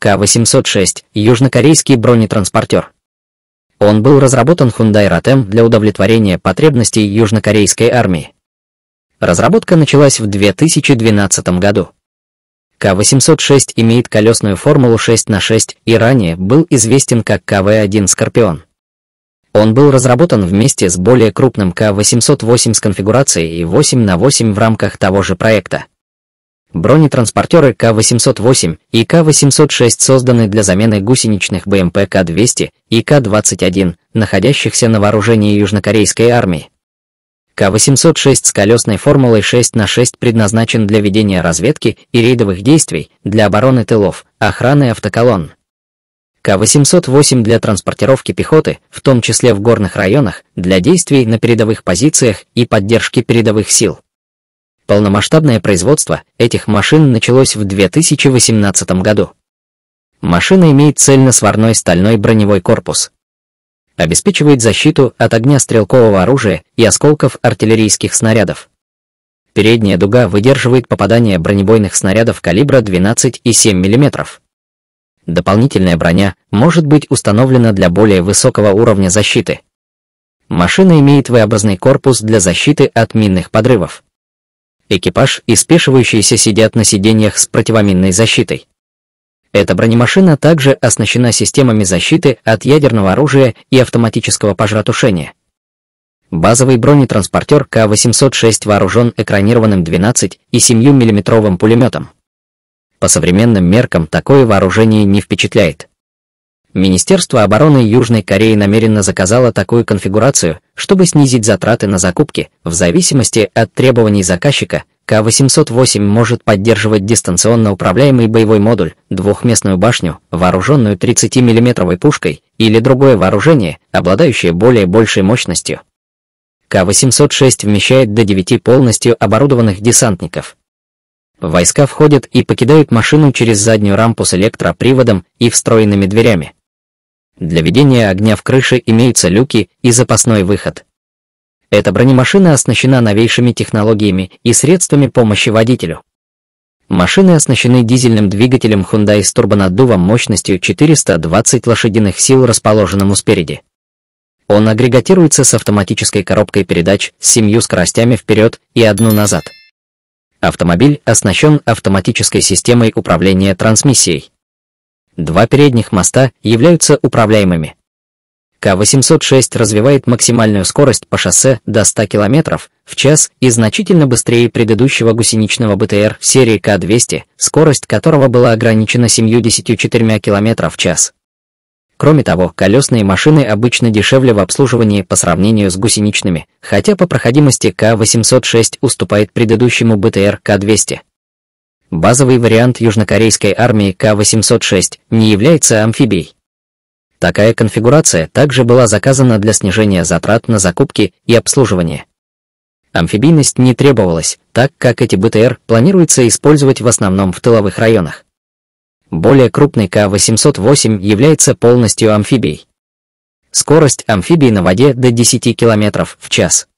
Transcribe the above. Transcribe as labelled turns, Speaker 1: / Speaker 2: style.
Speaker 1: К-806 – южнокорейский бронетранспортер. Он был разработан Hyundai Rotem для удовлетворения потребностей южнокорейской армии. Разработка началась в 2012 году. К-806 имеет колесную формулу 6 на 6 и ранее был известен как КВ-1 «Скорпион». Он был разработан вместе с более крупным К-808 с конфигурацией 8 на 8 в рамках того же проекта. Бронетранспортеры К-808 и К-806 созданы для замены гусеничных БМП К-200 и К-21, находящихся на вооружении южнокорейской армии. К-806 с колесной формулой 6 на 6 предназначен для ведения разведки и рейдовых действий, для обороны тылов, охраны автоколонн. К-808 для транспортировки пехоты, в том числе в горных районах, для действий на передовых позициях и поддержки передовых сил. Полномасштабное производство этих машин началось в 2018 году. Машина имеет цельносварной стальной броневой корпус. Обеспечивает защиту от огня стрелкового оружия и осколков артиллерийских снарядов. Передняя дуга выдерживает попадание бронебойных снарядов калибра 12,7 мм. Дополнительная броня может быть установлена для более высокого уровня защиты. Машина имеет V-образный корпус для защиты от минных подрывов. Экипаж и спешивающиеся сидят на сиденьях с противоминной защитой. Эта бронемашина также оснащена системами защиты от ядерного оружия и автоматического пожаротушения. Базовый бронетранспортер К-806 вооружен экранированным 12 и 7 миллиметровым пулеметом. По современным меркам такое вооружение не впечатляет. Министерство обороны Южной Кореи намеренно заказало такую конфигурацию, чтобы снизить затраты на закупки. В зависимости от требований заказчика, К-808 может поддерживать дистанционно управляемый боевой модуль, двухместную башню, вооруженную 30 миллиметровой пушкой или другое вооружение, обладающее более большей мощностью. К-806 вмещает до 9 полностью оборудованных десантников. Войска входят и покидают машину через заднюю рампу с электроприводом и встроенными дверями, для ведения огня в крыше имеются люки и запасной выход. Эта бронемашина оснащена новейшими технологиями и средствами помощи водителю. Машины оснащены дизельным двигателем Hyundai с турбонаддувом мощностью 420 лошадиных сил, расположенному спереди. Он агрегатируется с автоматической коробкой передач с семью скоростями вперед и одну назад. Автомобиль оснащен автоматической системой управления трансмиссией. Два передних моста являются управляемыми. К-806 развивает максимальную скорость по шоссе до 100 км в час и значительно быстрее предыдущего гусеничного БТР серии К-200, скорость которого была ограничена 74 км в час. Кроме того, колесные машины обычно дешевле в обслуживании по сравнению с гусеничными, хотя по проходимости К-806 уступает предыдущему БТР К-200. Базовый вариант южнокорейской армии К-806 не является амфибией. Такая конфигурация также была заказана для снижения затрат на закупки и обслуживание. Амфибийность не требовалась, так как эти БТР планируется использовать в основном в тыловых районах. Более крупный К-808 является полностью амфибией. Скорость амфибии на воде до 10 км в час.